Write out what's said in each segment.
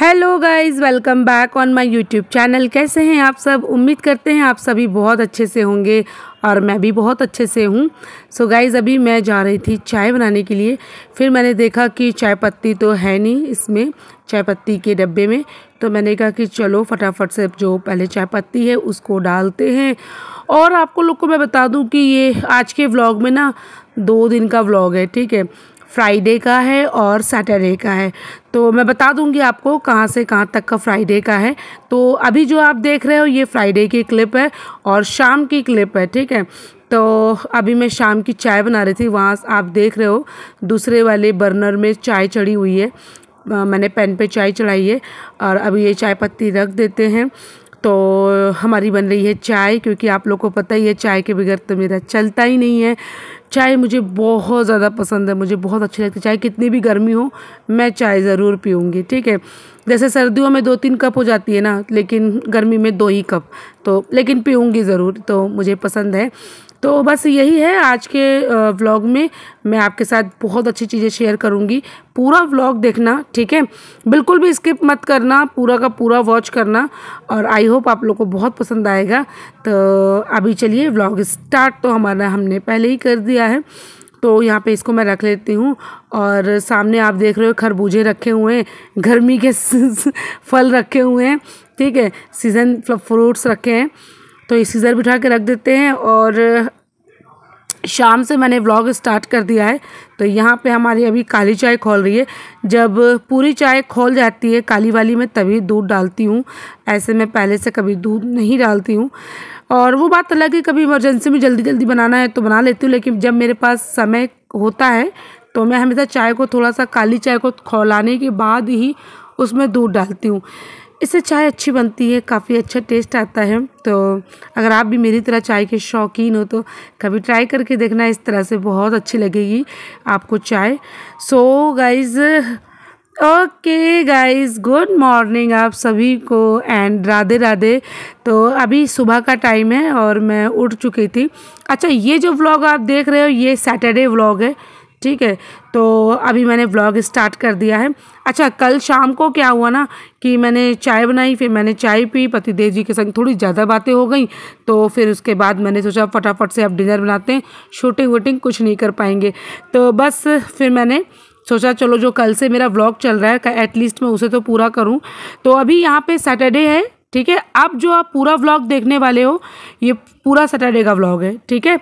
hello guys welcome back on my YouTube channel कैसे हैं आप सब उम्मीद करते हैं आप सभी बहुत अच्छे से होंगे और मैं भी बहुत अच्छे से हूँ सो so गाइस अभी मैं जा रही थी चाय बनाने के लिए फिर मैंने देखा कि चाय पत्ती तो है नहीं इसमें चाय पत्ती के डब्बे में तो मैंने कहा कि चलो फटाफट से जो पहले चाय पत्ती है उसको डालते हैं और आपको लोग को मैं बता दूँ कि ये आज के ब्लॉग में ना दो दिन का ब्लॉग है ठीक है फ्राइडे का है और सैटरडे का है तो मैं बता दूंगी आपको कहाँ से कहाँ तक का फ्राइडे का है तो अभी जो आप देख रहे हो ये फ्राइडे की क्लिप है और शाम की क्लिप है ठीक है तो अभी मैं शाम की चाय बना रही थी वहाँ आप देख रहे हो दूसरे वाले बर्नर में चाय चढ़ी हुई है मैंने पेन पे चाय चढ़ाई है और अभी ये चाय पत्ती रख देते हैं तो हमारी बन रही है चाय क्योंकि आप लोग को पता ही है चाय के बगैर तो मेरा चलता ही नहीं है चाय मुझे बहुत ज़्यादा पसंद है मुझे बहुत अच्छी लगती है चाय कितनी भी गर्मी हो मैं चाय ज़रूर पीऊँगी ठीक है जैसे सर्दियों में दो तीन कप हो जाती है ना लेकिन गर्मी में दो ही कप तो लेकिन पीऊँगी ज़रूर तो मुझे पसंद है तो बस यही है आज के व्लॉग में मैं आपके साथ बहुत अच्छी चीज़ें शेयर करूँगी पूरा व्लॉग देखना ठीक है बिल्कुल भी स्किप मत करना पूरा का पूरा वॉच करना और आई होप आप लोग को बहुत पसंद आएगा तो अभी चलिए व्लॉग स्टार्ट तो हमारा हमने पहले ही कर दिया है तो यहाँ पे इसको मैं रख लेती हूँ और सामने आप देख रहे हो खरबूजे रखे हुए हैं गर्मी के फल रखे हुए हैं ठीक है सीज़न फ्रूट्स रखे हैं तो ये सीज़र बिठा के रख देते हैं और शाम से मैंने व्लॉग स्टार्ट कर दिया है तो यहाँ पे हमारी अभी काली चाय खोल रही है जब पूरी चाय खोल जाती है काली वाली में तभी दूध डालती हूँ ऐसे मैं पहले से कभी दूध नहीं डालती हूँ और वो बात अलग है कभी इमरजेंसी में जल्दी जल्दी बनाना है तो बना लेती हूँ लेकिन जब मेरे पास समय होता है तो मैं हमेशा चाय को थोड़ा सा काली चाय को खोलाने के बाद ही उसमें दूध डालती हूँ इससे चाय अच्छी बनती है काफ़ी अच्छा टेस्ट आता है तो अगर आप भी मेरी तरह चाय के शौकीन हो तो कभी ट्राई करके देखना इस तरह से बहुत अच्छी लगेगी आपको चाय so guys okay guys good morning आप सभी को एंड राधे राधे तो अभी सुबह का टाइम है और मैं उठ चुकी थी अच्छा ये जो व्लॉग आप देख रहे हो ये सैटरडे व्लॉग है ठीक है तो अभी मैंने व्लॉग स्टार्ट कर दिया है अच्छा कल शाम को क्या हुआ ना कि मैंने चाय बनाई फिर मैंने चाय पी पति देव जी के संग थोड़ी ज़्यादा बातें हो गई तो फिर उसके बाद मैंने सोचा फटाफट से अब डिनर बनाते हैं शूटिंग वूटिंग कुछ नहीं कर पाएंगे तो बस फिर मैंने सोचा चलो जो कल से मेरा व्लॉग चल रहा है एटलीस्ट मैं उसे तो पूरा करूँ तो अभी यहाँ पर सैटरडे है ठीक है अब जो आप पूरा व्लॉग देखने वाले हो ये पूरा सैटरडे का व्लॉग है ठीक है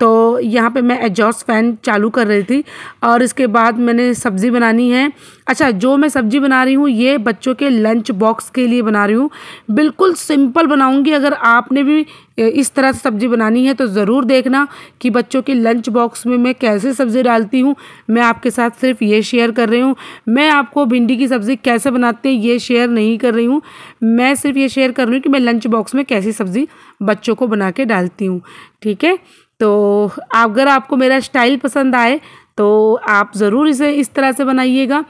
तो यहाँ पे मैं एग्जॉस्ट फ़ैन चालू कर रही थी और इसके बाद मैंने सब्ज़ी बनानी है अच्छा जो मैं सब्ज़ी बना रही हूँ ये बच्चों के लंच बॉक्स के लिए बना रही हूँ बिल्कुल सिंपल बनाऊँगी अगर आपने भी इस तरह से सब्ज़ी बनानी है तो ज़रूर देखना कि बच्चों के लंच बॉक्स में मैं कैसे सब्ज़ी डालती हूँ मैं आपके साथ सिर्फ ये शेयर कर रही हूँ मैं आपको भिंडी की सब्ज़ी कैसे बनाते हैं ये शेयर नहीं कर रही हूँ मैं सिर्फ ये शेयर कर रही हूँ कि मैं लंच बॉक्स में कैसी सब्ज़ी बच्चों को बना के डालती हूँ ठीक है तो अगर आपको मेरा स्टाइल पसंद आए तो आप ज़रूर इसे इस तरह से बनाइएगा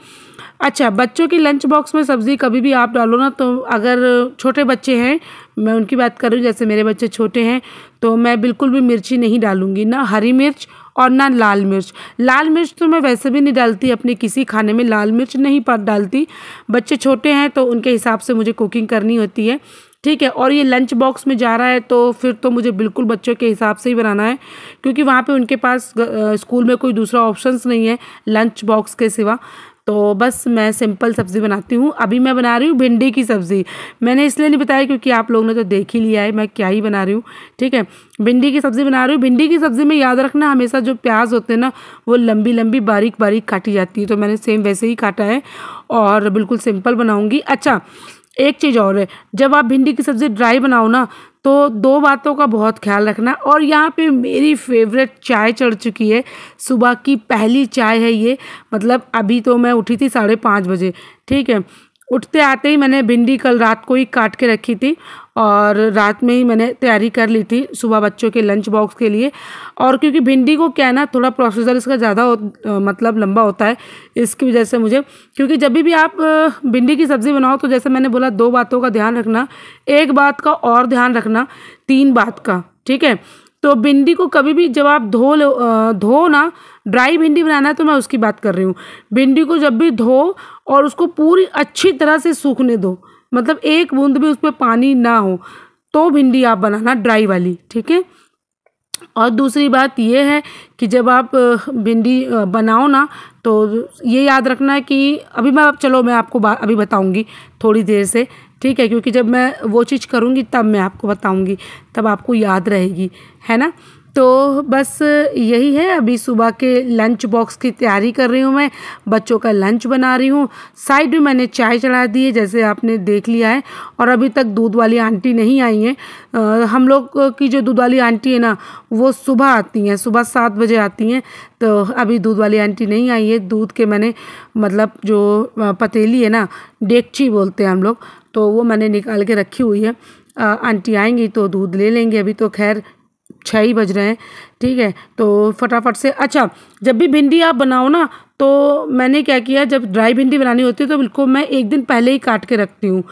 अच्छा बच्चों की लंच बॉक्स में सब्ज़ी कभी भी आप डालो ना तो अगर छोटे बच्चे हैं मैं उनकी बात करूँ जैसे मेरे बच्चे छोटे हैं तो मैं बिल्कुल भी मिर्ची नहीं डालूँगी ना हरी मिर्च और ना लाल मिर्च लाल मिर्च तो मैं वैसे भी नहीं डालती अपने किसी खाने में लाल मिर्च नहीं डालती बच्चे छोटे हैं तो उनके हिसाब से मुझे कुकिंग करनी होती है ठीक है और ये लंच बॉक्स में जा रहा है तो फिर तो मुझे बिल्कुल बच्चों के हिसाब से ही बनाना है क्योंकि वहाँ पे उनके पास स्कूल में कोई दूसरा ऑप्शंस नहीं है लंच बॉक्स के सिवा तो बस मैं सिंपल सब्ज़ी बनाती हूँ अभी मैं बना रही हूँ भिंडी की सब्ज़ी मैंने इसलिए नहीं बताया क्योंकि आप लोगों ने तो देख ही लिया है मैं क्या ही बना रही हूँ ठीक है भिंडी की सब्ज़ी बना रही हूँ भिंडी की सब्ज़ी में याद रखना हमेशा जो प्याज होते हैं ना वो लंबी लंबी बारीक बारीक काटी जाती है तो मैंने सेम वैसे ही काटा है और बिल्कुल सिंपल बनाऊँगी अच्छा एक चीज़ और है जब आप भिंडी की सब्ज़ी ड्राई बनाओ ना तो दो बातों का बहुत ख्याल रखना और यहाँ पे मेरी फेवरेट चाय चढ़ चुकी है सुबह की पहली चाय है ये मतलब अभी तो मैं उठी थी साढ़े पाँच बजे ठीक है उठते आते ही मैंने भिंडी कल रात को ही काट के रखी थी और रात में ही मैंने तैयारी कर ली थी सुबह बच्चों के लंच बॉक्स के लिए और क्योंकि भिंडी को क्या है ना थोड़ा प्रोसेसर इसका ज़्यादा मतलब लंबा होता है इसकी वजह से मुझे क्योंकि जब भी आप भिंडी की सब्ज़ी बनाओ तो जैसे मैंने बोला दो बातों का ध्यान रखना एक बात का और ध्यान रखना तीन बात का ठीक है तो भिंडी को कभी भी जब आप धो लो धो ना ड्राई भिंडी बनाना है तो मैं उसकी बात कर रही हूँ भिंडी को जब भी धो और उसको पूरी अच्छी तरह से सूखने दो मतलब एक बूंद भी उसमें पानी ना हो तो भिंडी आप बनाना ड्राई वाली ठीक है और दूसरी बात यह है कि जब आप भिंडी बनाओ ना तो ये याद रखना है कि अभी मैं चलो मैं आपको अभी बताऊंगी थोड़ी देर से ठीक है क्योंकि जब मैं वो चीज़ करूँगी तब मैं आपको बताऊँगी तब आपको याद रहेगी है ना तो बस यही है अभी सुबह के लंच बॉक्स की तैयारी कर रही हूँ मैं बच्चों का लंच बना रही हूँ साइड में मैंने चाय चढ़ा दी है जैसे आपने देख लिया है और अभी तक दूध वाली आंटी नहीं आई हैं हम लोग की जो दूध वाली आंटी है ना वो सुबह आती हैं सुबह सात बजे आती हैं तो अभी दूध वाली आंटी नहीं आई है दूध के मैंने मतलब जो पतीली है ना डेगची बोलते हैं हम लोग तो वो मैंने निकाल के रखी हुई है आ, आंटी आएंगी तो दूध ले लेंगे अभी तो खैर छः ही बज रहे हैं ठीक है तो फटाफट से अच्छा जब भी भिंडी आप बनाओ ना तो मैंने क्या किया जब ड्राई भिंडी बनानी होती है तो बिल्कुल मैं एक दिन पहले ही काट के रखती हूँ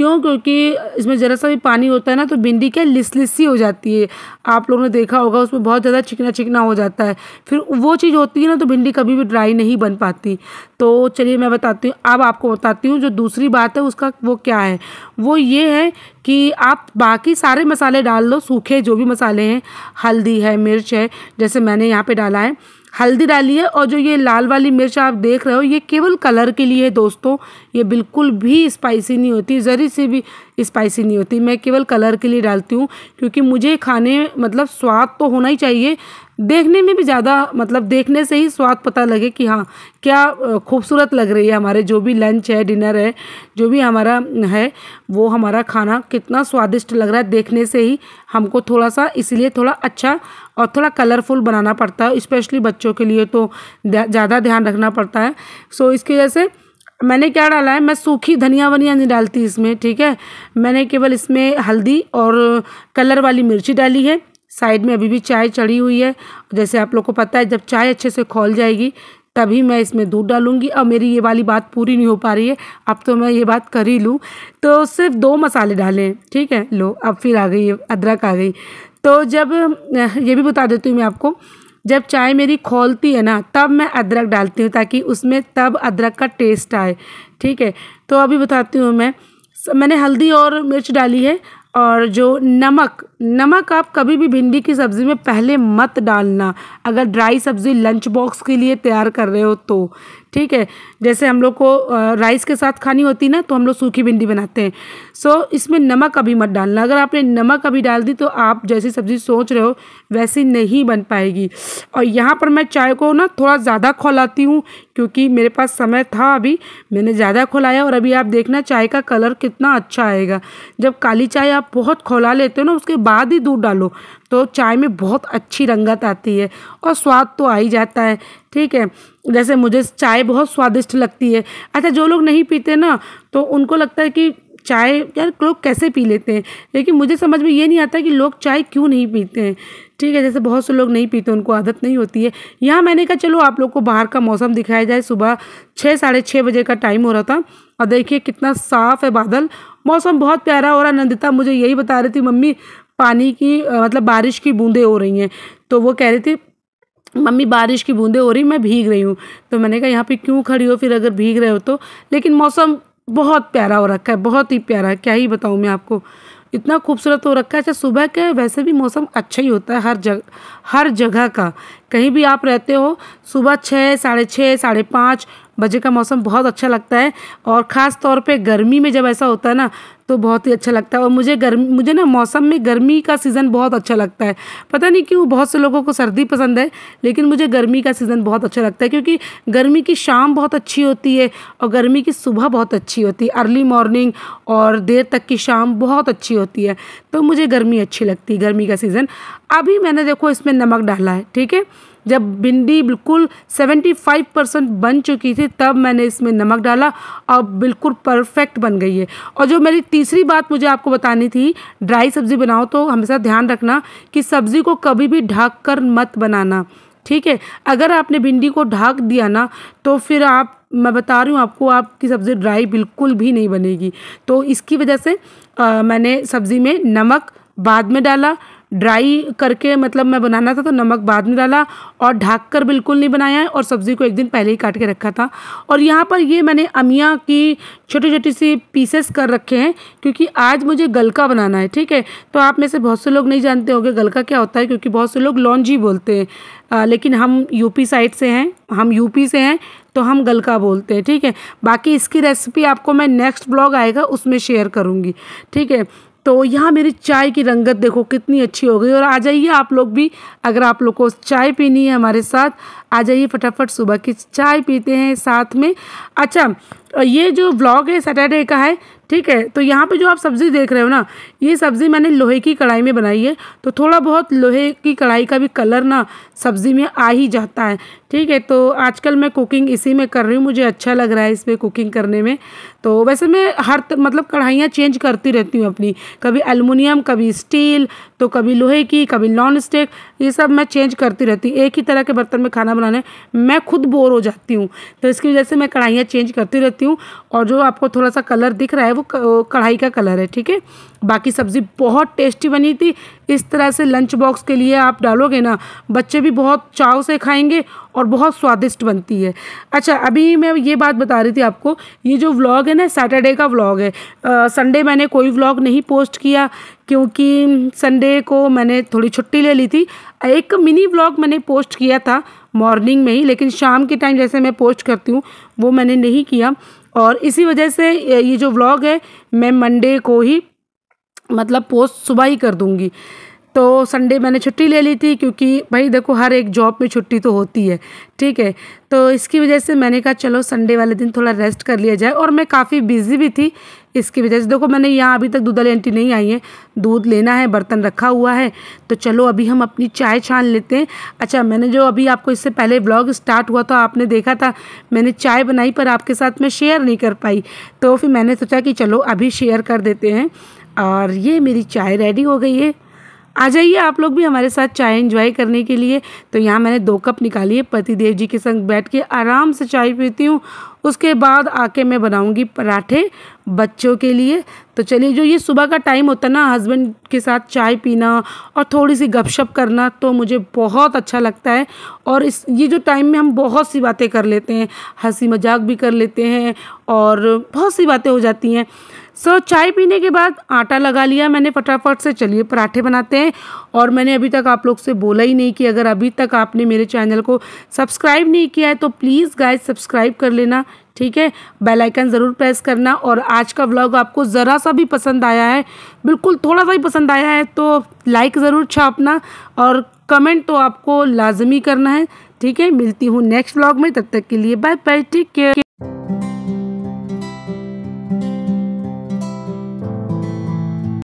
क्यों क्योंकि इसमें ज़रा सा भी पानी होता है ना तो भिंडी क्या लिसलिस हो जाती है आप लोगों ने देखा होगा उसमें बहुत ज़्यादा चिकना चिकना हो जाता है फिर वो चीज़ होती है ना तो भिंडी कभी भी ड्राई नहीं बन पाती तो चलिए मैं बताती हूँ अब आपको बताती हूँ जो दूसरी बात है उसका वो क्या है वो ये है कि आप बाकी सारे मसाले डाल दो सूखे जो भी मसाले हैं हल्दी है मिर्च है जैसे मैंने यहाँ पर डाला है हल्दी डाली है और जो ये लाल वाली मिर्च आप देख रहे हो ये केवल कलर के लिए है दोस्तों ये बिल्कुल भी स्पाइसी नहीं होती ज़री से भी स्पाइसी नहीं होती मैं केवल कलर के लिए डालती हूँ क्योंकि मुझे खाने मतलब स्वाद तो होना ही चाहिए देखने में भी ज़्यादा मतलब देखने से ही स्वाद पता लगे कि हाँ क्या खूबसूरत लग रही है हमारे जो भी लंच है डिनर है जो भी हमारा है वो हमारा खाना कितना स्वादिष्ट लग रहा है देखने से ही हमको थोड़ा सा इसलिए थोड़ा अच्छा और थोड़ा कलरफुल बनाना पड़ता है स्पेशली बच्चों के लिए तो ज़्यादा ध्यान रखना पड़ता है सो इसकी वजह से मैंने क्या डाला है मैं सूखी धनिया वनिया नहीं डालती इसमें ठीक है मैंने केवल इसमें हल्दी और कलर वाली मिर्ची डाली है साइड में अभी भी चाय चढ़ी हुई है जैसे आप लोग को पता है जब चाय अच्छे से खोल जाएगी तभी मैं इसमें दूध डालूंगी और मेरी ये वाली बात पूरी नहीं हो पा रही है अब तो मैं ये बात कर ही लूँ तो सिर्फ दो मसाले डालें ठीक है लो अब फिर आ गई अदरक आ गई तो जब ये भी बता देती हूँ मैं आपको जब चाय मेरी खोलती है ना तब मैं अदरक डालती हूँ ताकि उसमें तब अदरक का टेस्ट आए ठीक है तो अभी बताती हूँ मैं मैंने हल्दी और मिर्च डाली है और जो नमक नमक आप कभी भी भिंडी की सब्ज़ी में पहले मत डालना अगर ड्राई सब्ज़ी लंच बॉक्स के लिए तैयार कर रहे हो तो ठीक है जैसे हम लोग को राइस के साथ खानी होती ना तो हम लोग सूखी भिंडी बनाते हैं सो इसमें नमक अभी मत डालना अगर आपने नमक अभी डाल दी तो आप जैसी सब्ज़ी सोच रहे हो वैसी नहीं बन पाएगी और यहाँ पर मैं चाय को ना थोड़ा ज़्यादा खोलाती हूँ क्योंकि मेरे पास समय था अभी मैंने ज़्यादा खोलाया और अभी आप देखना चाय का कलर कितना अच्छा आएगा जब काली चाय आप बहुत खोला लेते हो ना उसके बाद ही दूध डालो तो चाय में बहुत अच्छी रंगत आती है और स्वाद तो आ ही जाता है ठीक है जैसे मुझे चाय बहुत स्वादिष्ट लगती है अच्छा जो लोग नहीं पीते ना तो उनको लगता है कि चाय यार लोग कैसे पी लेते हैं लेकिन मुझे समझ में ये नहीं आता कि लोग चाय क्यों नहीं पीते हैं ठीक है जैसे बहुत से लोग नहीं पीते उनको आदत नहीं होती है यहाँ मैंने कहा चलो आप लोग को बाहर का मौसम दिखाया जाए सुबह छः साढ़े छः बजे का टाइम हो रहा था और देखिए कितना साफ़ है बादल मौसम बहुत प्यारा हो रहा नंदिता मुझे यही बता रही थी मम्मी पानी की मतलब बारिश की बूंदें हो रही हैं तो वो कह रही थी मम्मी बारिश की बूंदें हो रही मैं भीग रही हूँ तो मैंने कहा यहाँ पे क्यों खड़ी हो फिर अगर भीग रहे हो तो लेकिन मौसम बहुत प्यारा हो रखा है बहुत ही प्यारा है क्या ही बताऊँ मैं आपको इतना खूबसूरत हो रखा है अच्छा सुबह के वैसे भी मौसम अच्छा ही होता है हर जगह हर जगह का कहीं भी आप रहते हो सुबह छः साढ़े छः साढ़े पाँच बजे का मौसम बहुत अच्छा लगता है और ख़ास तौर पे गर्मी में जब ऐसा होता है ना तो बहुत ही अच्छा लगता है और मुझे गर्मी मुझे ना मौसम में गर्मी का सीज़न बहुत अच्छा लगता है पता नहीं क्यों बहुत से लोगों को सर्दी पसंद है लेकिन मुझे गर्मी का सीज़न बहुत अच्छा लगता है क्योंकि गर्मी की शाम बहुत अच्छी होती है और गर्मी की सुबह बहुत अच्छी होती है अर्ली मॉर्निंग और देर तक की शाम बहुत अच्छी होती है तो मुझे गर्मी अच्छी लगती है गर्मी का सीज़न अभी मैंने देखो इसमें नमक डाला है ठीक है जब भिंडी बिल्कुल 75 परसेंट बन चुकी थी तब मैंने इसमें नमक डाला और बिल्कुल परफेक्ट बन गई है और जो मेरी तीसरी बात मुझे आपको बतानी थी ड्राई सब्ज़ी बनाओ तो हमेशा ध्यान रखना कि सब्ज़ी को कभी भी ढक कर मत बनाना ठीक है अगर आपने भिंडी को ढाक दिया ना तो फिर आप मैं बता रही हूँ आपको आपकी सब्ज़ी ड्राई बिल्कुल भी नहीं बनेगी तो इसकी वजह से आ, मैंने सब्ज़ी में नमक बाद में डाला ड्राई करके मतलब मैं बनाना था तो नमक बाद में डाला और ढाक कर बिल्कुल नहीं बनाया है और सब्ज़ी को एक दिन पहले ही काट के रखा था और यहाँ पर ये मैंने अमिया की छोटी छोटी सी पीसेस कर रखे हैं क्योंकि आज मुझे गलका बनाना है ठीक है तो आप में से बहुत से लोग नहीं जानते होंगे गलका क्या होता है क्योंकि बहुत से लोग लॉन्जी बोलते हैं आ, लेकिन हम यूपी साइड से हैं हम यूपी से हैं तो हम गलका बोलते हैं ठीक है बाकी इसकी रेसिपी आपको मैं नेक्स्ट ब्लॉग आएगा उसमें शेयर करूँगी ठीक है तो यहाँ मेरी चाय की रंगत देखो कितनी अच्छी हो गई और आ जाइए आप लोग भी अगर आप लोग को चाय पीनी है हमारे साथ आ जाइए फटाफट सुबह की चाय पीते हैं साथ में अच्छा ये जो ब्लॉग है सैटरडे का है ठीक है तो यहाँ पे जो आप सब्ज़ी देख रहे हो ना ये सब्ज़ी मैंने लोहे की कढ़ाई में बनाई है तो थोड़ा बहुत लोहे की कढ़ाई का भी कलर ना सब्ज़ी में आ ही जाता है ठीक है तो आजकल मैं कुकिंग इसी में कर रही हूँ मुझे अच्छा लग रहा है इसमें कुकिंग करने में तो वैसे मैं हर मतलब कढ़ाइयाँ चेंज करती रहती हूँ अपनी कभी अलमुनियम कभी स्टील तो कभी लोहे की कभी नॉन स्टिक ये सब मैं चेंज करती रहती हूँ एक ही तरह के बर्तन में खाना बनाने मैं खुद बोर हो जाती हूँ तो इसकी वजह से मैं कढ़ाइयाँ चेंज करती रहती हूँ और जो आपको थोड़ा सा कलर दिख रहा है वो कढ़ाई का कलर है ठीक है बाकी सब्ज़ी बहुत टेस्टी बनी थी इस तरह से लंच बॉक्स के लिए आप डालोगे ना बच्चे भी बहुत चाव से खाएंगे और बहुत स्वादिष्ट बनती है अच्छा अभी मैं ये बात बता रही थी आपको ये जो व्लॉग है ना सैटरडे का व्लॉग है संडे मैंने कोई व्लॉग नहीं पोस्ट किया क्योंकि संडे को मैंने थोड़ी छुट्टी ले ली थी एक मिनी व्लॉग मैंने पोस्ट किया था मॉर्निंग में ही लेकिन शाम के टाइम जैसे मैं पोस्ट करती हूँ वो मैंने नहीं किया और इसी वजह से ये जो व्लॉग है मैं मंडे को ही मतलब पोस्ट सुबह ही कर दूँगी तो संडे मैंने छुट्टी ले ली थी क्योंकि भाई देखो हर एक जॉब में छुट्टी तो होती है ठीक है तो इसकी वजह से मैंने कहा चलो संडे वाले दिन थोड़ा रेस्ट कर लिया जाए और मैं काफ़ी बिजी भी थी इसकी वजह से देखो मैंने यहाँ अभी तक दूध वाली आंटी नहीं आई है दूध लेना है बर्तन रखा हुआ है तो चलो अभी हम अपनी चाय छान लेते हैं अच्छा मैंने जो अभी आपको इससे पहले ब्लॉग स्टार्ट हुआ था आपने देखा था मैंने चाय बनाई पर आपके साथ मैं शेयर नहीं कर पाई तो फिर मैंने सोचा कि चलो अभी शेयर कर देते हैं और ये मेरी चाय रेडी हो गई है आ जाइए आप लोग भी हमारे साथ चाय एंजॉय करने के लिए तो यहाँ मैंने दो कप निकाली है देव जी के संग बैठ के आराम से चाय पीती हूँ उसके बाद आके मैं बनाऊंगी पराठे बच्चों के लिए तो चलिए जो ये सुबह का टाइम होता है ना हस्बैंड के साथ चाय पीना और थोड़ी सी गपशप करना तो मुझे बहुत अच्छा लगता है और इस ये जो टाइम में हम बहुत सी बातें कर लेते हैं हंसी मजाक भी कर लेते हैं और बहुत सी बातें हो जाती हैं सो so, चाय पीने के बाद आटा लगा लिया मैंने फटाफट से चलिए पराठे बनाते हैं और मैंने अभी तक आप लोग से बोला ही नहीं कि अगर अभी तक आपने मेरे चैनल को सब्सक्राइब नहीं किया है तो प्लीज़ गाय सब्सक्राइब कर लेना ठीक है बेल आइकन ज़रूर प्रेस करना और आज का व्लॉग आपको ज़रा सा भी पसंद आया है बिल्कुल थोड़ा सा ही पसंद आया है तो लाइक ज़रूर छापना और कमेंट तो आपको लाजमी करना है ठीक है मिलती हूँ नेक्स्ट ब्लॉग में तब तक के लिए बाय बाय टेक केयर